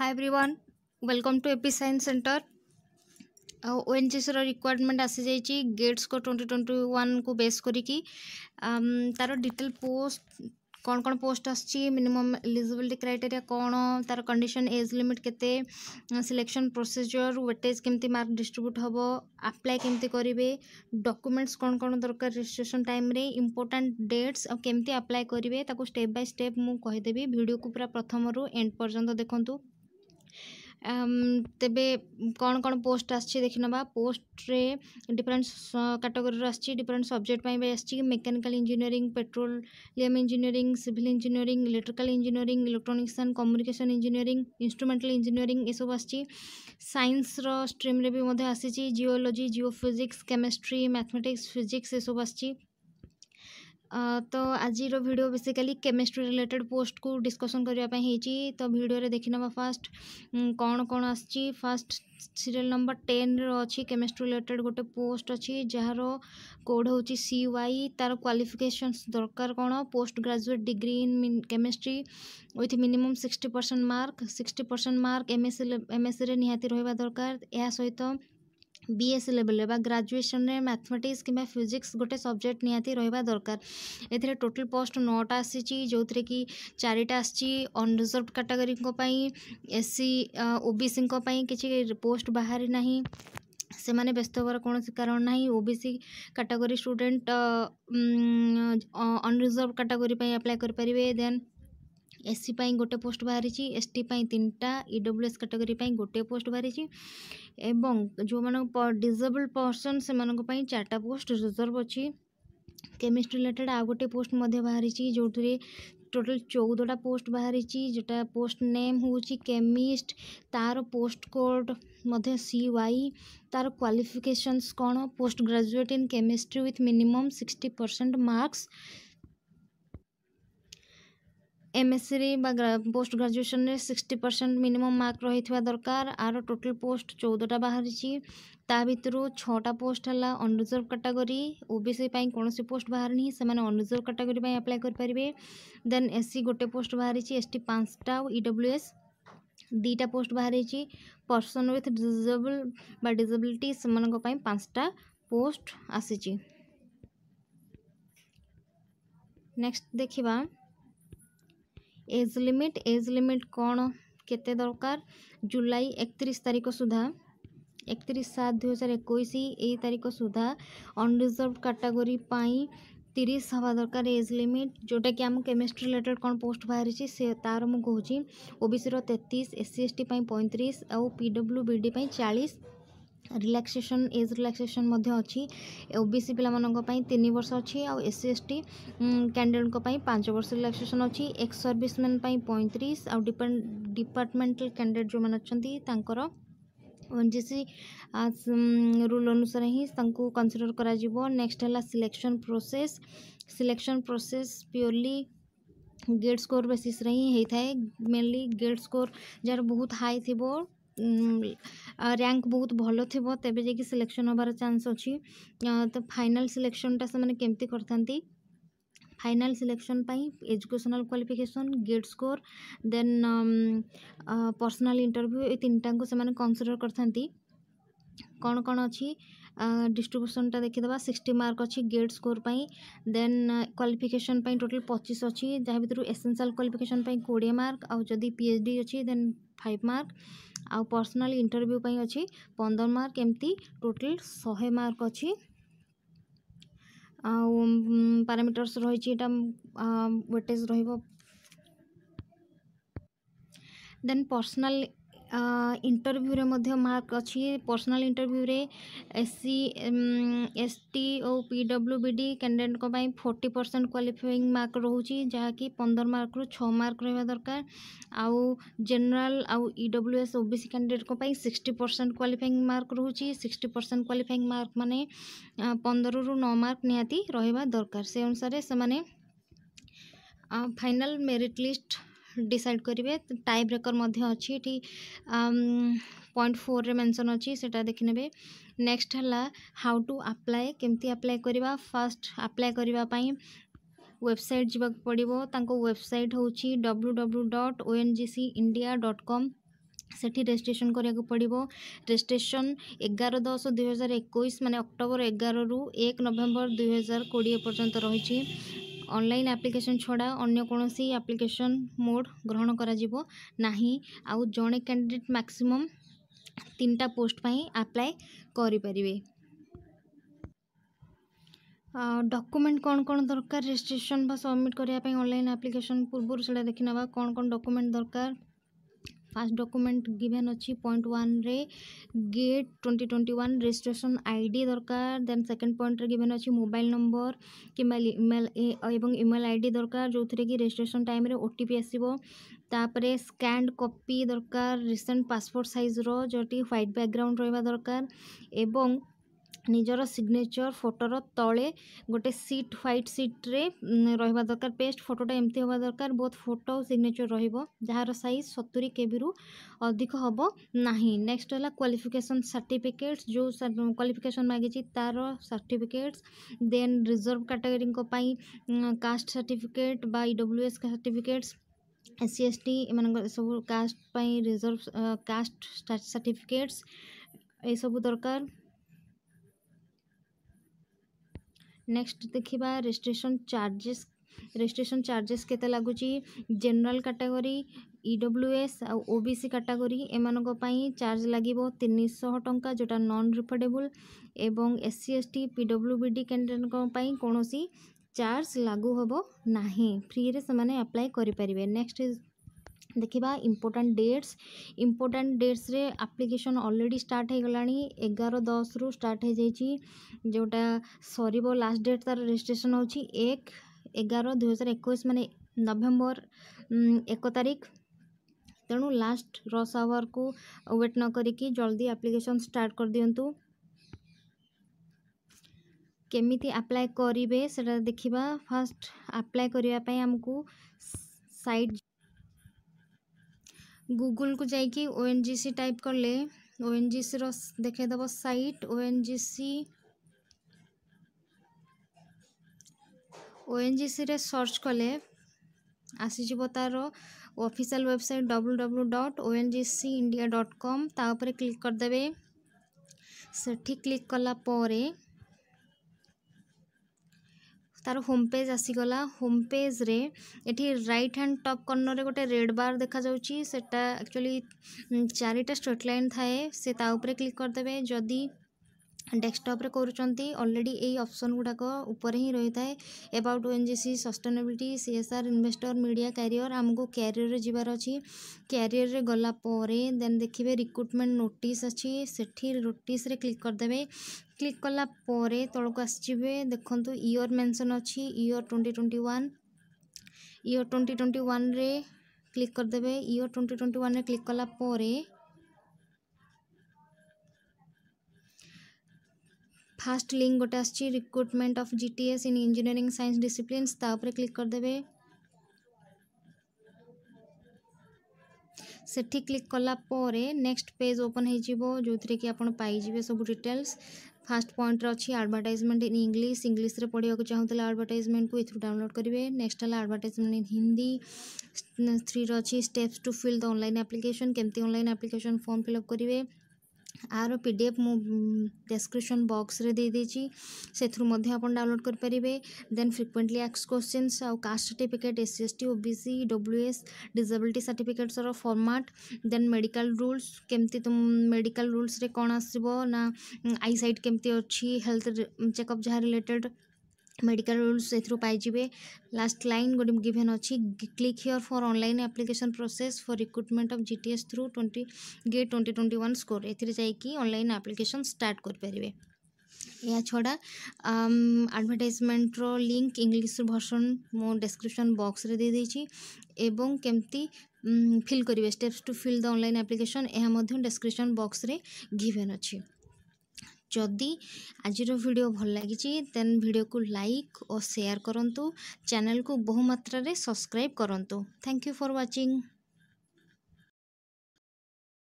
hi everyone welcome to AP science centre ओएनजीसीର recruitment ଆସିଯାଇଛି ଗେଟ୍ସକୁ ଟ୍ୱେଣ୍ଟି ଟ୍ୱେଣ୍ଟି ୱାନ୍କୁ ବେସ୍ କରିକି ତା'ର ଡିଟେଲ୍ ପୋଷ୍ଟ କ'ଣ କ'ଣ ପୋଷ୍ଟ ଆସୁଛି ମିନିମମ୍ ଏଲିଜିବିଲିଟି କ୍ରାଇଟେରିଆ କ'ଣ ତା'ର କଣ୍ଡିସନ୍ ଏଜ୍ ଲିମିଟ୍ କେତେ ସିଲେକ୍ସନ୍ ପ୍ରୋସିଜିଓର ୱେଟେଜ୍ କେମିତି ମାର୍କ ଡିଷ୍ଟ୍ରିବ୍ୟୁଟ୍ ହେବ ଆପ୍ଲାଏ କେମିତି କରିବେ ଡକୁମେଣ୍ଟସ୍ କ'ଣ କ'ଣ ଦରକାର ରେଜିଷ୍ଟ୍ରେସନ୍ ଟାଇମ୍ରେ ଇମ୍ପୋର୍ଟାଣ୍ଟ ଡେଟ୍ସ ଆଉ କେମିତି ଆପ୍ଲାଏ କରିବେ ତାକୁ ଷ୍ଟେପ୍ ବାଇ ଷ୍ଟେପ୍ ମୁଁ କହିଦେବି ଭିଡ଼ିଓକୁ ପୁରା ପ୍ରଥମରୁ ଏଣ୍ଡ ପର୍ଯ୍ୟନ୍ତ ଦେଖନ୍ତୁ ତେବେ କ'ଣ କ'ଣ ପୋଷ୍ଟ ଆସିଛି ଦେଖିନେବା ପୋଷ୍ଟରେ ଡିଫରେଣ୍ଟ କାଟାଗୋରୀର ଆସିଛି ଡିଫରେଣ୍ଟ ସବଜେକ୍ଟ ପାଇଁ ବି ଆସିଛି mechanical engineering petroleum engineering civil engineering electrical engineering electronics and communication engineering instrumental engineering ଏସବୁ ଆସିଛି ସାଇନ୍ସର ଷ୍ଟ୍ରିମ୍ରେ ବି ମଧ୍ୟ ଆସିଛି geology geo physics chemistry mathematics physics ଏସବୁ ଆସିଛି ତ ଆଜିର ଭିଡ଼ିଓ ବେସିକାଲି କେମିଷ୍ଟ୍ରି ରିଲେଟେଡ଼୍ ପୋଷ୍ଟକୁ ଡିସ୍କସନ୍ କରିବା ପାଇଁ ହେଇଛି ତ ଭିଡ଼ିଓରେ ଦେଖିନେବା ଫାଷ୍ଟ କ'ଣ କ'ଣ ଆସିଛି ଫାଷ୍ଟ ସିରିଏଲ୍ ନମ୍ବର ଟେନ୍ର ଅଛି କେମିଷ୍ଟ୍ରି ରିଲେଟେଡ଼୍ ଗୋଟେ ପୋଷ୍ଟ ଅଛି ଯାହାର କୋଡ଼୍ ହେଉଛି ସି ୱାଇ ତା'ର କ୍ୱାଲିଫିକେସନ୍ସ ଦରକାର କ'ଣ post graduate degree in chemistry with minimum sixty percent mark sixty percent mark MSc ଏମ୍ଏସ୍ସିରେ ନିହାତି ରହିବା ଦରକାର ଏହା ସହିତ बीएस लेवल ग्राजुएसन में मैथमेटिक्स कि फिजिक्स गोटे सब्जेक्ट निहाती रहा दरकार टोटल पोस्ट नौटा आसी जो थे कि चारिटा unreserved category S C OBC किसी पोस्ट बाहरी ना से मैंने व्यस्तर कौन कारण ना OBC category student unreserved category apply करें देन एस गोटे पोस्ट बाहरी एस टी तीन टा एस कैटेगरी गोटे पोस्ट बाहरी जो मान डिजेबल पर्सन से मैं चार्टा पोस्ट रिजर्व अच्छी केमिस्ट्री रिलेटेड आ गोटे पोस्ट बाहरी जो टोटल चौदहटा पोस्ट बाहरी जोटा पोस्ट नेम हूँ केमिस्ट तार पोस्ट कोड मध्य सी वाई तार क्वाफिकेसन कौन post graduate in chemistry with minimum sixty percent marks ଏମ୍ଏସ୍ସିରେ ବା ପୋଷ୍ଟ ଗ୍ରାଜୁଏସନ୍ରେ ସିକ୍ସଟି ପରସେଣ୍ଟ ମିନିମମ୍ ମାର୍କ ରହିଥିବା ଦରକାର ଆର ଟୋଟାଲ୍ ପୋଷ୍ଟ ଚଉଦଟା ବାହାରିଛି ତା ଭିତରୁ ଛଅଟା ପୋଷ୍ଟ ହେଲା ଅନରିଜର୍ଭ କାଟାଗୋରୀ ଓବିସି ପାଇଁ କୌଣସି ପୋଷ୍ଟ ବାହାରିନି ସେମାନେ ଅନରିଜର୍ଭ କାଟାଗୋରୀ ପାଇଁ ଆପ୍ଲାଏ କରିପାରିବେ ଦେନ୍ ଏସ୍ସି ଗୋଟେ ପୋଷ୍ଟ ବାହାରିଛି ଏସ୍ଟି ପାଞ୍ଚଟା ଆଉ ଇଡବ୍ଲ୍ୟୁ ଏସ୍ ଦୁଇଟା ପୋଷ୍ଟ ବାହାରିଛି ପର୍ସନ୍ ୱିଥ୍ ଡିଜେବଲ୍ ବା ଡିଜେବିଲିଟି ସେମାନଙ୍କ ପାଇଁ ପାଞ୍ଚଟା ପୋଷ୍ଟ ଆସିଛି ନେକ୍ସଟ ଦେଖିବା एज लिमिट एज लिमिट कौन के दरकार जुलाई एकतीस तारीख सुधा एकतीस सात दुई हजार एक तारिख सुधा अनरिजर्व काटागोरी तीस हवा दरकार एज लिमिट जोटा कि आम केमिस्ट्री रिलेटेड कौन पोस्ट बाहर से तार मुझे कहूँ ओबीसी रेतीस एस सी एस टी पैंतीस आउ पिडब्ल्यू बी डी चालीस रिलैक्सेशन एज रिलैक्सेशन अच्छी ओबीसी बी पे तीन वर्ष अच्छी आउ एस एस टी कैंडिडेट पांच वर्ष रिलैक्सेशन अच्छी एक्स सर्विस पैंतीस आउ डिपार्टमेंटल कैंडिडेट जो मैंने अच्छा ओन जि सी रूल अनुसार ही कनसीडर करेक्स्ट है selection process selection process purely GATE score बेसीस्रे ही मेनली गेट स्कोर जार बहुत हाई थी ର୍ୟାଙ୍କ ବହୁତ ଭଲ ଥିବ ତେବେ ଯାଇକି ସିଲେକ୍ସନ୍ ହେବାର ଚାନ୍ସ ଅଛି ତ ଫାଇନାଲ୍ ସିଲେକ୍ସନ୍ଟା ସେମାନେ କେମିତି କରିଥାନ୍ତି ଫାଇନାଲ୍ ସିଲେକ୍ସନ୍ ପାଇଁ educational qualification GATE score then personal interview ଏ ତିନିଟାଙ୍କୁ ସେମାନେ କନସିଡ଼ର କରିଥାନ୍ତି କ'ଣ କ'ଣ ଅଛି ডিস্ট্রিब्यूशनটা ଦେଖିଦେବା ସିକ୍ସଟି ମାର୍କ ଅଛି ଗେଟ୍ ସ୍କୋର୍ ପାଇଁ ଦେନ୍ କ୍ୱାଲିଫିକେସନ୍ ପାଇଁ ଟୋଟାଲ୍ ପଚିଶ ଅଛି ଯାହା ଭିତରୁ ଏସେନ୍ସିଆଲ୍ କ୍ୱାଲିଫିକେସନ୍ ପାଇଁ କୋଡ଼ିଏ ମାର୍କ ଆଉ ଯଦି ପି ଏଚ୍ ଡି ଅଛି ଦେନ୍ ଫାଇଭ୍ ମାର୍କ ଆଉ ପର୍ସନାଲ୍ ଇଣ୍ଟରଭ୍ୟୁ ପାଇଁ ଅଛି ପନ୍ଦର ମାର୍କ ଏମିତି ଟୋଟାଲ୍ ଶହେ ମାର୍କ ଅଛି ଆଉ ପାରାମିଟର୍ସ ରହିଛି ଏଇଟା ୱେଟେଜ୍ ରହିବ ଦେନ୍ ପର୍ସନାଲ୍ इंटरव्यू में मार्क अच्छी पर्सनल इंटरव्यू रे एससी एस टी ओ PW B D candidate forty percent qualifying mark रोचे जहाँकि पंदर मार्क रु छ मार्क रहा दरकार आउ जनरल आउ ईडब्ल्यू एस ओ B C candidate sixty percent qualifying mark रोचे सिक्सटी परसेंट क्वाफाइंग मार्क मान पंदर रु नौ मार्क निहाती रहा दरकार से अनुसार से फाइनाल मेरीट लिस्ट ଡିସାଇଡ଼୍ କରିବେ ଟାଇ ବ୍ରେକର୍ ମଧ୍ୟ ଅଛି ଏଠି ପଏଣ୍ଟ ଫୋର୍ରେ ମେନସନ୍ ଅଛି ସେଇଟା ଦେଖିନେବେ ନେକ୍ସଟ୍ ହେଲା ହାଉ ଟୁ ଆପ୍ଲାଏ କେମିତି ଆପ୍ଲାଏ କରିବା ଫାର୍ଷ୍ଟ ଆପ୍ଲାଏ କରିବା ପାଇଁ ୱେବସାଇଟ୍ ଯିବାକୁ ପଡ଼ିବ ତାଙ୍କ ୱେବସାଇଟ୍ ହେଉଛି W W dot O N G C India dot com ସେଠି ରେଜିଷ୍ଟ୍ରେସନ୍ କରିବାକୁ ପଡ଼ିବ ରେଜିଷ୍ଟ୍ରେସନ୍ ଏଗାର ଦଶ ଦୁଇହଜାର ଏକୋଇଶ ମାନେ ଅକ୍ଟୋବର ଏଗାରରୁ ଏକ ନଭେମ୍ବର ଦୁଇହଜାର କୋଡ଼ିଏ ପର୍ଯ୍ୟନ୍ତ ରହିଛି ଅନଲାଇନ୍ ଆପ୍ଲିକେସନ୍ ଛଡ଼ା ଅନ୍ୟ କୌଣସି ଆପ୍ଲିକେସନ୍ ମୋଡ଼୍ ଗ୍ରହଣ କରାଯିବ ନାହିଁ ଆଉ ଜଣେ କ୍ୟାଣ୍ଡିଡ଼େଟ୍ ମ୍ୟାକ୍ସିମମ୍ ତିନିଟା ପୋଷ୍ଟ ପାଇଁ ଆପ୍ଲାଏ କରିପାରିବେ ଡକୁମେଣ୍ଟ କ'ଣ କ'ଣ ଦରକାର ରେଜିଷ୍ଟ୍ରେସନ୍ ବା ସବମିଟ୍ କରିବା ପାଇଁ ଅନଲାଇନ୍ ଆପ୍ଲିକେସନ୍ ପୂର୍ବରୁ ସେଇଟା ଦେଖିନେବା କ'ଣ କ'ଣ ଡକୁମେଣ୍ଟ ଦରକାର फास्ट डॉक्यूमेंट गिवेन अच्छी पॉइंट वन रे GATE twenty twenty one registration I D दरकार देन सेकेंड पॉइंट गिभेन अच्छी मोबाइल नंबर कि इमेल इमेल आई डी दरकार जो थे कि registration time O T P as per scanned copy दरकार रिसेंट पासपोर्ट सैज्र जो ह्वैट बैकग्राउंड रहा दरकार ନିଜର ସିଗ୍ନେଚର୍ ଫଟୋର ତଳେ ଗୋଟେ ସିଟ୍ ହ୍ୱାଇଟ୍ ସିଟ୍ରେ ରହିବା ଦରକାର ପେଜ୍ ଫଟୋଟା ଏମିତି ହେବା ଦରକାର ବୋଥ୍ ଫଟୋ ଆଉ ସିଗ୍ନେଚର୍ ରହିବ ଯାହାର ସାଇଜ୍ ସତୁରି କେବିରୁ ଅଧିକ ହେବ ନାହିଁ ନେକ୍ସଟ୍ ହେଲା କ୍ୱାଲିଫିକେସନ୍ ସାର୍ଟିଫିକେଟ୍ସ ଯେଉଁ କ୍ୱାଲିଫିକେସନ୍ ମାଗିଛି ତା'ର ସାର୍ଟିଫିକେଟ୍ସ ଦେନ୍ ରିଜର୍ଭ କାଟାଗୋରୀଙ୍କ ପାଇଁ କାଷ୍ଟ ସାର୍ଟିଫିକେଟ୍ ବା E W S certificates S C S T ଏମାନଙ୍କ ସବୁ କାଷ୍ଟ ପାଇଁ ରିଜର୍ଭ କାଷ୍ଟ ସାର୍ଟିଫିକେଟ୍ସ ଏସବୁ ଦରକାର ନେକ୍ସଟ୍ ଦେଖିବା ରେଜିଷ୍ଟ୍ରେସନ୍ ଚାର୍ଜେସ୍ ରେଜିଷ୍ଟ୍ରେସନ୍ ଚାର୍ଜେସ୍ କେତେ ଲାଗୁଛି general category E W S ଆଉ ଓ ବି ସି କାଟାଗୋରୀ ଏମାନଙ୍କ ପାଇଁ ଚାର୍ଜ ଲାଗିବ ତିନିଶହ ଟଙ୍କା ଯେଉଁଟା ନନ୍ ରିଫଣ୍ଡେବୁଲ୍ ଏବଂ S C S T P W B D କ୍ୟାଣ୍ଡିଡ଼େଟ୍ଙ୍କ ପାଇଁ କୌଣସି ଚାର୍ଜ ଲାଗୁ ହେବ ନାହିଁ ଫ୍ରିରେ ସେମାନେ ଆପ୍ଲାଏ କରିପାରିବେ ନେକ୍ସଟ୍ देखा important dates important dates application already start होगलाणी एगार दस रु स्टार्ट जोटा सर लास्ट डेट तार रेजिट्रेसन हो एक एगार दुईार एक मानने नवेम्बर एक तारिख तेणु लास्ट रस आवर को वेट न करी जल्दी आप्लिकेसन स्टार्ट कर दिंतु केमी आप्लाय करेंगे से देखा फास्ट आप्लाय करने सैट ଗୁଗୁଲକୁ ଯାଇକି O N G C type କଲେ ଓ ଏନ୍ ଜି ସିର ଦେଖାଇଦେବ site O N G C O N G ସିରେ ସର୍ଚ୍ଚ କଲେ ଆସିଯିବ ତା'ର official website W W dot O N G C India dot com ତା ଉପରେ କ୍ଲିକ୍ କରିଦେବେ ସେଠି କ୍ଲିକ୍ କଲା ପରେ ତାର ହୋମ୍ ପେଜ୍ ଆସିଗଲା ହୋମ୍ ପେଜ୍ରେ ଏଠି ରାଇଟ୍ ହ୍ୟାଣ୍ଡ ଟପ୍ କର୍ଣ୍ଣରରେ ଗୋଟେ ରେଡ଼୍ ବାର୍ ଦେଖାଯାଉଛି ସେଟା ଆକ୍ଚୁଆଲି ଚାରିଟା ଷ୍ଟ୍ରେଟ୍ ଲାଇନ୍ ଥାଏ ସେ ତା ଉପରେ କ୍ଲିକ୍ କରିଦେବେ ଯଦି डेस्कटप्रे करलरेडी यही अप्सन गुड़ाक ही रही है about O N G C sustainability C S R investor media career आमको क्यारिययर जबार अच्छी क्यारिययर में गलापर देन देखिए रिक्रुटमेंट नोट अच्छी से नोटिस क्लिक करदे क्लिक कला तौक आस देखो इयर मेनसन अच्छी year twenty twenty one year twenty twenty one click करदे year twenty twenty one click कला फास्ट लिंक गोटे recruitment of G T S in engineering science discipline तापर क्लिक करदे से क्लिक कलापर नेक्स्ट पेज ओपन हो आपे सब डिटेल्स फास्ट पॉइंट अच्छी आडभटाइजमेंट इन इंग्लीश इंग्लीश में पढ़ाक चाहूल आडभटाइजमेंट को यूर डाउनलोड करेंगे नेक्स्ट है आडभटाइजमेंट इन हिंदी थ्री रही steps to fill the online application केमती अनल आप्लिकेसन फर्म फिलअप करेंगे ଆର ପି ଡି ଏଫ୍ ମୁଁ ଡେସ୍କ୍ରିପସନ୍ ବକ୍ସରେ ଦେଇଦେଇଛି ସେଥିରୁ ମଧ୍ୟ ଆପଣ ଡାଉନଲୋଡ଼୍ କରିପାରିବେ ଦେନ୍ ଫ୍ରିକ୍ୱେଣ୍ଟଲି ଆକ୍ସ କୋଶ୍ଚିନ୍ସ ଆଉ caste certificate S C S T O B C W S disability ସାର୍ଟିଫିକେଟ୍ସର ଫର୍ମାଟ୍ ଦେନ୍ ମେଡ଼ିକାଲ ରୁଲ୍ସ କେମିତି ତୁମ ମେଡ଼ିକାଲ ରୁଲ୍ସରେ କ'ଣ ଆସିବ ନା ଆଇ ସାଇଟ୍ କେମିତି ଅଛି ହେଲ୍ଥ ଚେକଅପ୍ ଯାହା ରିଲେଟେଡ଼୍ মেডিকাল ରୁଲ୍ସ ଏଥିରୁ ପାଇଯିବେ ଲାଷ୍ଟ ଲାଇନ୍ ଗୋଟେ ଗିଭେନ୍ ଅଛି click here for online application process for recruitment of G T S through twenty GATE twenty twenty one score ଏଥିରେ ଯାଇକି ଅନଲାଇନ୍ ଆପ୍ଲିକେସନ୍ ଷ୍ଟାର୍ଟ କରିପାରିବେ ଏହା ଛଡ଼ା ଆଡ଼ଭର୍ଟାଇଜମେଣ୍ଟର ଲିଙ୍କ ଇଂଲିଶ ଭର୍ସନ୍ ମୁଁ ଡେସ୍କ୍ରିପସନ୍ ବକ୍ସରେ ଦେଇଦେଇଛି ଏବଂ କେମିତି ଫିଲ୍ କରିବେ steps to fill the online application ଏହା ମଧ୍ୟ ଡେସ୍କ୍ରିପସନ୍ ବକ୍ସରେ ଗିଭେନ୍ ଅଛି ଯଦି ଆଜିର ଭିଡ଼ିଓ ଭଲ ଲାଗିଛି ଦେନ୍ ଭିଡ଼ିଓକୁ ଲାଇକ୍ ଓ ସେୟାର୍ କରନ୍ତୁ ଚ୍ୟାନେଲ୍କୁ ବହୁ ମାତ୍ରାରେ ସବସ୍କ୍ରାଇବ୍ କରନ୍ତୁ ଥ୍ୟାଙ୍କ ୟୁ ଫର୍ ୱାଚିଂ